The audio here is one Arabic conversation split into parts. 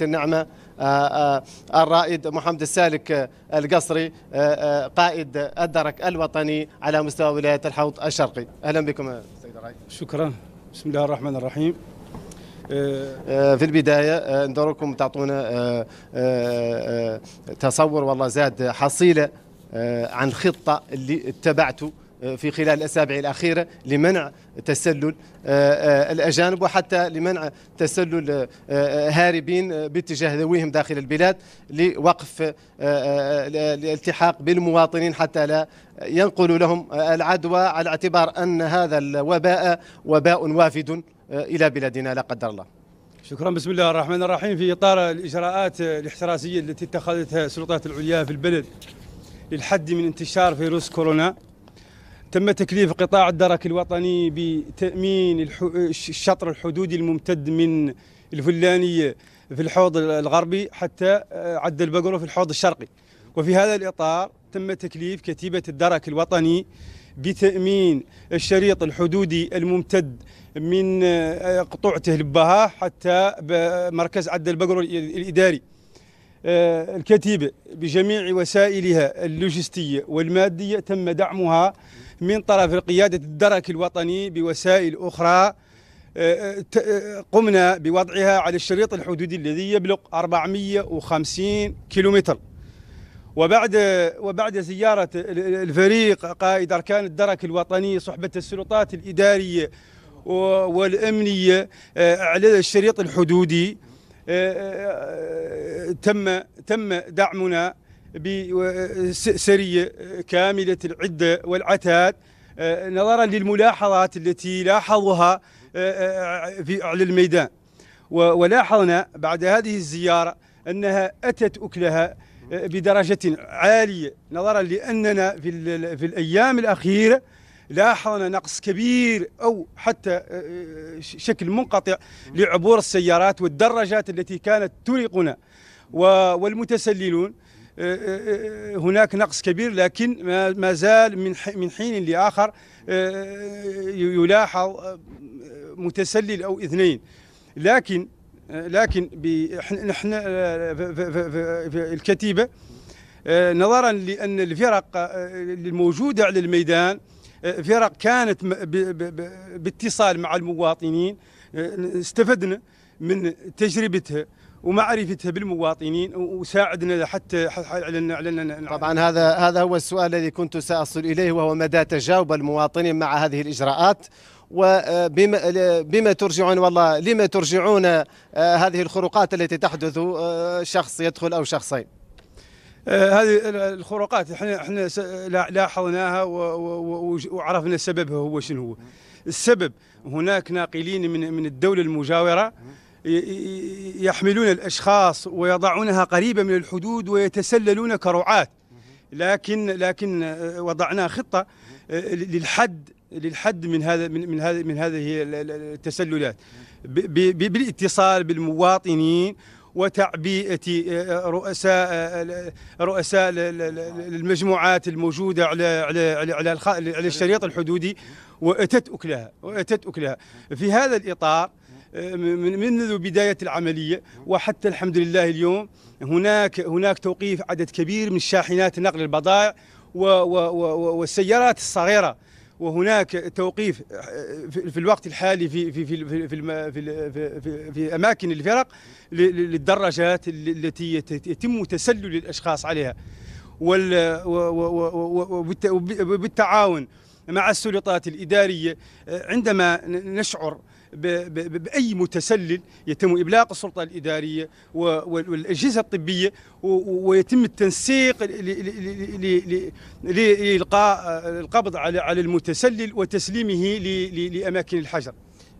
النعمة آه، آه، الرائد محمد السالك آه، القصري قائد الدرك الوطني على مستوى ولاية الحوض الشرقي أهلا بكم سيد الرائد شكرا بسم الله الرحمن الرحيم في البداية ندركم تعطونا تصور والله زاد حصيلة عن خطة اللي اتبعته في خلال الأسابيع الأخيرة لمنع تسلل آه، آه، الأجانب وحتى لمنع تسلل آه، هاربين باتجاه ذويهم داخل البلاد لوقف الالتحاق بالمواطنين حتى لا ينقلوا لهم العدوى على اعتبار أن هذا الوباء وباء وافد إلى بلادنا لا قدر الله شكرا بسم الله الرحمن الرحيم في إطار الإجراءات الاحترازية التي اتخذتها السلطات العليا في البلد للحد من انتشار فيروس كورونا تم تكليف قطاع الدرك الوطني بتأمين الشطر الحدودي الممتد من الفلانية في الحوض الغربي حتى آه، عد البقرة في الحوض الشرقي وفي هذا الإطار تم تكليف كتيبة الدرك الوطني بتأمين الشريط الحدودي الممتد من آه، قطوعته البهاء حتى مركز عد البقر الإداري آه، الكتيبة بجميع وسائلها اللوجستية والمادية تم دعمها من طرف قيادة الدرك الوطني بوسائل أخرى آه، قمنا بوضعها على الشريط الحدودي الذي يبلغ 450 كيلومتر وبعد وبعد زيارة الفريق قائد أركان الدرك الوطني صحبة السلطات الإدارية والأمنية آه، على الشريط الحدودي آه، آه، آه، تم تم دعمنا بسرية كاملة العدة والعتاد نظرا للملاحظات التي لاحظها في على الميدان ولاحظنا بعد هذه الزيارة أنها أتت أكلها بدرجة عالية نظرا لأننا في, في الأيام الأخيرة لاحظنا نقص كبير أو حتى آه، آه، شكل منقطع لعبور السيارات والدراجات التي كانت تريقنا والمتسللون آه، هناك نقص كبير لكن ما زال من من حين لاخر يلاحظ متسلل او اثنين لكن لكن نحن في الكتيبه نظرا لان الفرق الموجوده على الميدان آه، فرق كانت باتصال مع المواطنين آه، استفدنا من تجربتها ومعرفتها بالمواطنين وساعدنا حتى على نعم. طبعا هذا هذا هو السؤال الذي كنت ساصل اليه وهو مدى تجاوب المواطنين مع هذه الاجراءات وبما آه، بما ترجعون والله لما ترجعون هذه الخروقات التي تحدث شخص يدخل او شخصين آه، هذه الخروقات احنا احنا لاحظناها وعرفنا سببها هو شنو هو السبب هناك ناقلين من من الدوله المجاوره يحملون الاشخاص ويضعونها قريبه من الحدود ويتسللون كرعاه لكن لكن آه، وضعنا خطه آه، للحد للحد من هذا من من هذه من هذه التسللات بالاتصال بالمواطنين وتعبئه آه، رؤساء آه، رؤساء المجموعات الموجوده على على على, على الشريط الحدودي واتت اكلها واتت اكلها في هذا الاطار آه، منذ بدايه العمليه وحتى الحمد لله اليوم هناك هناك توقيف عدد كبير من شاحنات نقل البضائع والسيارات الصغيره وهناك توقيف آه، في الوقت الحالي في في في في في, في, في, في اماكن الفرق للدراجات التي يتم تسلل الاشخاص عليها وبالتعاون مع السلطات الاداريه آه، عندما نشعر باي متسلل يتم ابلاغ السلطه الاداريه والاجهزه الطبيه ويتم التنسيق لالقاء آه، القبض على المتسلل وتسليمه لاماكن الحجر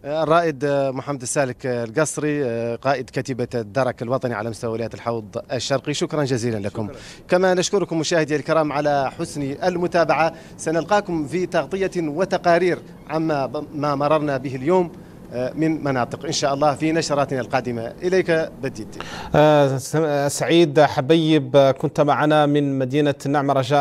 الرائد آه، محمد السالك آه، القصري قائد كتيبة الدرك الوطني على مستوى ولاية الحوض الشرقي شكرا جزيلا لكم شكرا. كما نشكركم مشاهدي الكرام على حسن المتابعة سنلقاكم في تغطية وتقارير عما ما مررنا به اليوم آه، من مناطق إن شاء الله في نشراتنا القادمة إليك بدي آه، آه، سعيد حبيب كنت معنا من مدينة نعم رجاء